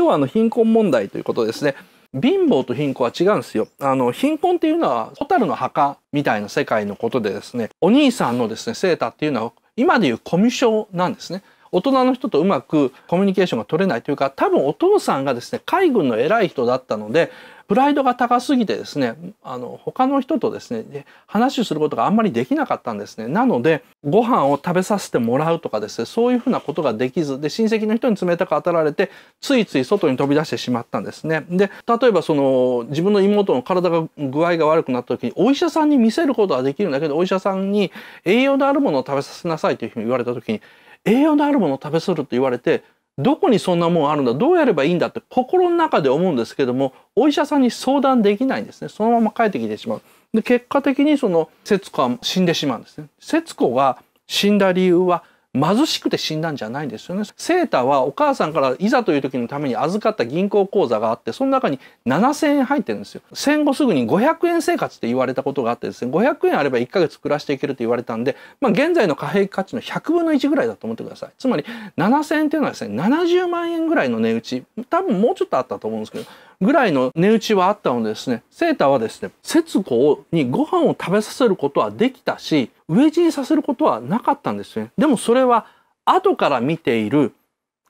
今日はあの貧困問題ということですね。貧乏と貧困は違うんですよ。あの、貧困っていうのは、蛍の墓みたいな世界のことでですね、お兄さんのですね、セーターっていうのは、今でいうコミュ障なんですね。大人の人とうまくコミュニケーションが取れないというか多分お父さんがですね海軍の偉い人だったのでプライドが高すぎてですねあの他の人とですね話をすることがあんまりできなかったんですねなのでご飯を食べさせてもらうとかですねそういうふうなことができずで親戚の人に冷たく当たられてついつい外に飛び出してしまったんですねで例えばその自分の妹の体が具合が悪くなった時にお医者さんに見せることはできるんだけどお医者さんに栄養のあるものを食べさせなさいというふうに言われた時に栄養のあるものを食べすると言われてどこにそんなもんあるんだどうやればいいんだって心の中で思うんですけどもお医者さんに相談できないんですねそのまま帰ってきてしまうで結果的にその節子は死んでしまうんですね節子が死んだ理由は貧しくて死んだんじゃないんですよね。セーターはお母さんからいざという時のために預かった銀行口座があってその中に7,000円入ってるんですよ。戦後すぐに500円生活って言われたことがあってですね500円あれば1ヶ月暮らしていけると言われたんで、まあ、現在の貨幣価値の100分の1ぐらいだと思ってください。つまり7,000円っていうのはですね70万円ぐらいの値打ち多分もうちょっとあったと思うんですけどぐらいの値打ちはあったのでですねセーターはですね節子にご飯を食べさせることはできたし飢え死にさせることはなかったんですね。でもそれは後から見ている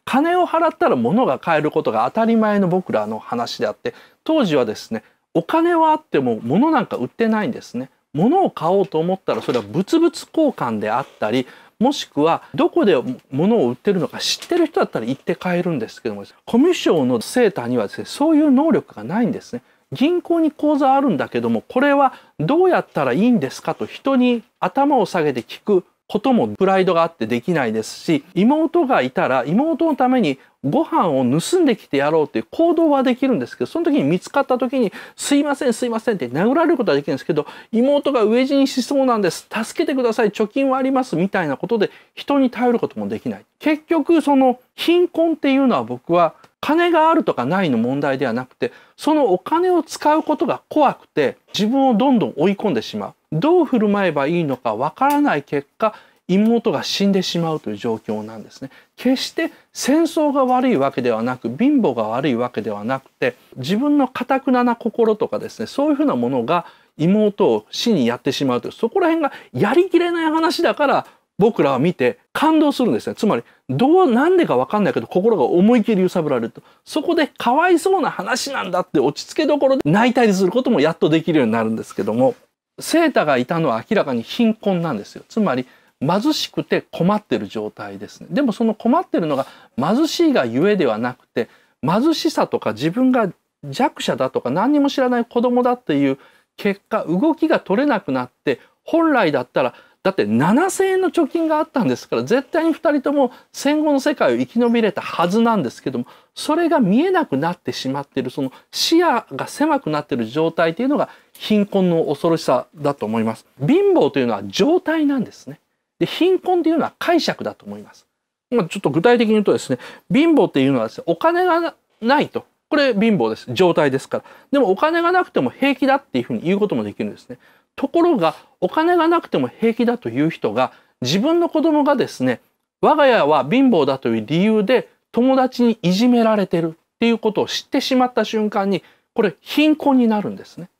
金を払ったら物が買えることが当たり前の僕らの話であって当時はですねお金はあっても物なんか売ってないんですね。物を買おうと思ったらそれは物々交換であったりもしくはどこで物を売ってるのか知ってる人だったら行って買えるんですけどもコミュ障のセーターにはですねそういう能力がないんですね。銀行に口座あるんだけどもこれはどうやったらいいんですかと人に頭を下げて聞くこともプライドがあってできないですし妹がいたら妹のためにご飯を盗んできてやろうという行動はできるんですけどその時に見つかった時に「すいませんすいません」って殴られることはできるんですけど妹が飢え死にしそうなんです助けてください貯金はありますみたいなことで人に頼ることもできない結局その貧困っていうのは僕は金があるとかないの問題ではなくてそのお金を使うことが怖くて自分をどんどん追い込んでしまうどう振る舞えばいいのかわからない結果妹が死んでしまうという状況なんですね決して戦争が悪いわけではなく貧乏が悪いわけではなくて自分のかくなな心とかですねそういうふうなものが妹を死にやってしまうというそこら辺がやりきれない話だから僕らは見て感動するんですね。つまり、どう、なんでかわかんないけど、心が思い切り揺さぶられると。そこで、かわいそうな話なんだって落ち着けどころで泣いたりすることもやっとできるようになるんですけども、セータがいたのは明らかに貧困なんですよ。つまり、貧しくて困ってる状態ですね。でもその困ってるのが貧しいがゆえではなくて、貧しさとか自分が弱者だとか何にも知らない子供だっていう結果、動きが取れなくなって、本来だったらだって7,000円の貯金があったんですから絶対に2人とも戦後の世界を生き延びれたはずなんですけどもそれが見えなくなってしまっているその視野が狭くなっている状態というのが貧困の恐ろしさだと思います。貧乏というのは状態なんですね。で貧困というのは解釈だと思います。まあ、ちょっと具体的に言うとですね貧乏っていうのはですねお金がないとこれ貧乏です。状態ですから。でもお金がなくても平気だっていうふうに言うこともできるんですね。ところがお金がなくても平気だという人が自分の子供がですね我が家は貧乏だという理由で友達にいじめられてるっていうことを知ってしまった瞬間にこれ貧困になるんですね。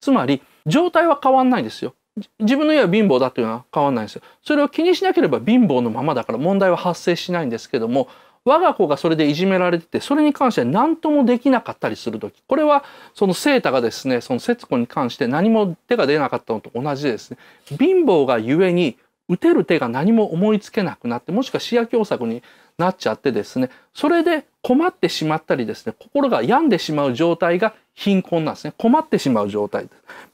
つまり状態は変わんないんですよ。自分の家は貧乏だというのは変わんないんですよ。それを気にしなければ貧乏のままだから問題は発生しないんですけども我が子がそれでいじめられててそれに関して何ともできなかったりする時これはそのセータがですねその節子に関して何も手が出なかったのと同じですね貧乏がゆえに打てる手が何も思いつけなくなってもしくは視野狭作になっちゃってですねそれで困ってしまったりですね心が病んでしまう状態が貧困なんですね困ってしまう状態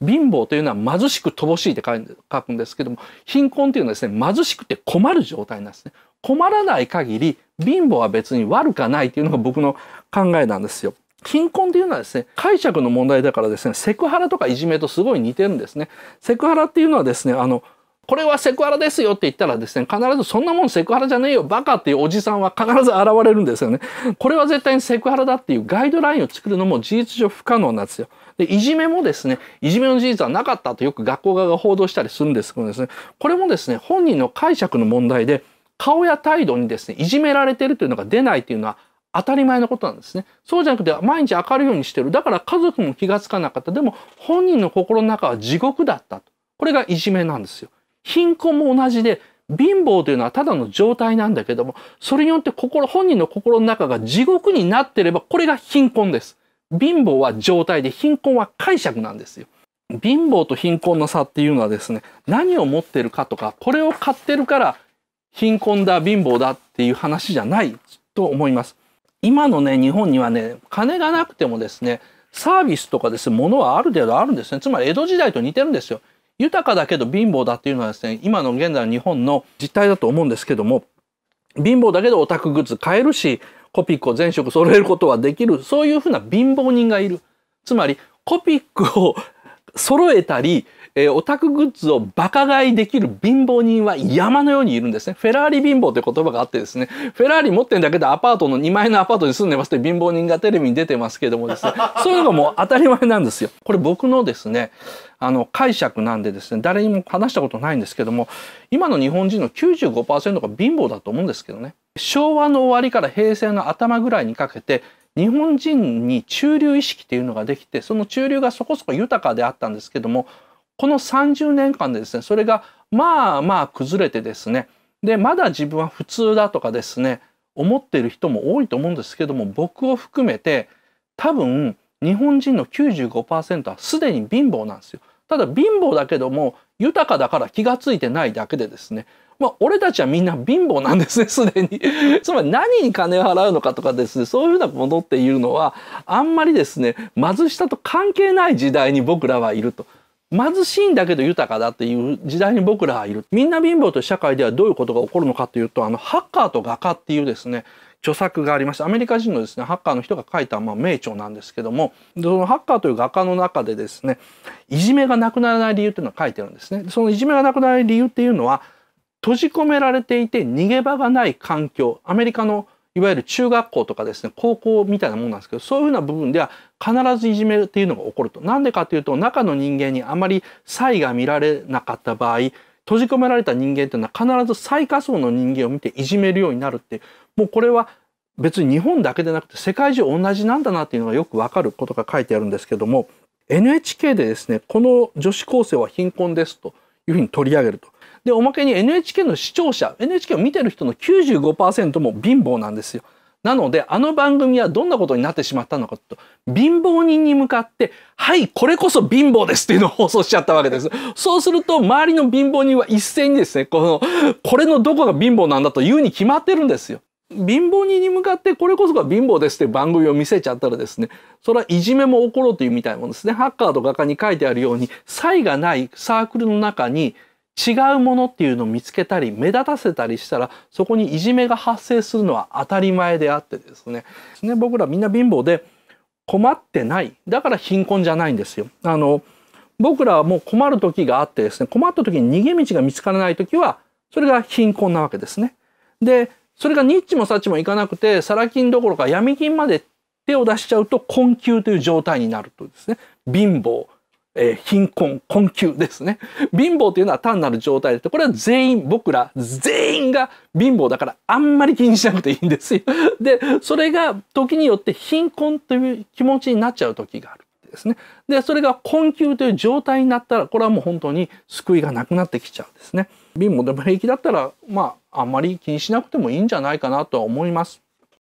貧乏というのは貧しく乏しいって書くんですけども貧困というのはですね貧しくて困る状態なんですね困らない限り貧乏は別に悪かないというのが僕の考えなんですよ。貧困っていうのはですね、解釈の問題だからですね、セクハラとかいじめとすごい似てるんですね。セクハラっていうのはですね、あの、これはセクハラですよって言ったらですね、必ずそんなもんセクハラじゃねえよ、バカっていうおじさんは必ず現れるんですよね。これは絶対にセクハラだっていうガイドラインを作るのも事実上不可能なんですよ。で、いじめもですね、いじめの事実はなかったとよく学校側が報道したりするんですけどですね、これもですね、本人の解釈の問題で、顔や態度にですねいじめられてるというのが出ないというのは当たり前のことなんですね。そうじゃなくて毎日明るいようにしてる。だから家族も気がつかなかった。でも本人の心の中は地獄だったと。これがいじめなんですよ。貧困も同じで、貧乏というのはただの状態なんだけども、それによって心、本人の心の中が地獄になってれば、これが貧困です。貧乏は状態で、貧困は解釈なんですよ。貧乏と貧困の差っていうのはですね、何を持ってるかとか、これを買ってるから貧困だ貧乏だっていう話じゃないと思います。今のね日本にはね金がなくてもですねサービスとかですねのはある程度あるんですねつまり江戸時代と似てるんですよ。豊かだけど貧乏だっていうのはですね今の現在の日本の実態だと思うんですけども貧乏だけどオタクグッズ買えるしコピックを全色揃えることはできるそういうふうな貧乏人がいる。つまりコピックを揃えたり、えー、オタクグッズをバカ買いできる貧乏人は山のようにいるんですね。フェラーリ貧乏という言葉があってですね、フェラーリ持ってるだけでアパートの2枚のアパートに住んでますって貧乏人がテレビに出てますけどもですね、そういうのも当たり前なんですよ。これ僕のですね、あの解釈なんでですね、誰にも話したことないんですけども、今の日本人の95%が貧乏だと思うんですけどね。昭和の終わりから平成の頭ぐらいにかけて日本人に中流意識っていうのができてその中流がそこそこ豊かであったんですけどもこの30年間でですねそれがまあまあ崩れてですねでまだ自分は普通だとかですね思っている人も多いと思うんですけども僕を含めて多分日本人の95%はすでに貧乏なんですよ。ただ貧乏だけども豊かだから気が付いてないだけでですねまあ、俺たちはみんな貧乏なんですね、すでに。つまり何に金を払うのかとかですね、そういうふうなものっていうのは、あんまりですね、貧しさと関係ない時代に僕らはいると。貧しいんだけど豊かだっていう時代に僕らはいる。みんな貧乏という社会ではどういうことが起こるのかというと、あの、ハッカーと画家っていうですね、著作がありましたアメリカ人のですねハッカーの人が書いたまあ名著なんですけどもそのハッカーという画家の中でですねいじめがなくならない理由というのを書いてるんですね。そのいじめがなくならない理由っていうのは閉じ込められていて逃げ場がない環境アメリカのいわゆる中学校とかですね高校みたいなもんなんですけどそういうふうな部分では必ずいじめっていうのが起こると。なんでかというと中の人間にあまり差異が見られなかった場合閉じ込められた人間というのは必ず最下層の人間を見ていじめるようになるってもうこれは別に日本だけでなくて世界中同じなんだなっていうのがよくわかることが書いてあるんですけども NHK でですねこの女子高生は貧困ですというふうに取り上げると。でおまけに NHK の視聴者 NHK を見てる人の95%も貧乏なんですよ。なので、あの番組はどんなことになってしまったのかと、貧乏人に向かって、はい、これこそ貧乏ですっていうのを放送しちゃったわけです。そうすると、周りの貧乏人は一斉にですね、この、これのどこが貧乏なんだと言うに決まってるんですよ。貧乏人に向かってこれこそが貧乏ですって番組を見せちゃったらですねそれはいじめも起ころうというみたいもんですねハッカーと画家に書いてあるように差異がないサークルの中に違うものっていうのを見つけたり目立たせたりしたらそこにいじめが発生するのは当たり前であってですねね僕らみんな貧乏で困ってないだから貧困じゃないんですよ。あの僕らはもう困る時があってですね困った時に逃げ道が見つからない時はそれが貧困なわけですね。でそれがニッチもサチもいかなくてサラ金どころか闇金まで手を出しちゃうと困窮という状態になるとですね貧乏えー、貧困、困窮ですね。貧乏というのは単なる状態で、これは全員、僕ら全員が貧乏だからあんまり気にしなくていいんですよ。で、それが時によって貧困という気持ちになっちゃう時がある。んですね。で、それが困窮という状態になったら、これはもう本当に救いがなくなってきちゃうんですね。貧乏でも平気だったら、まあ、あんまり気にしなくてもいいんじゃないかなとは思います。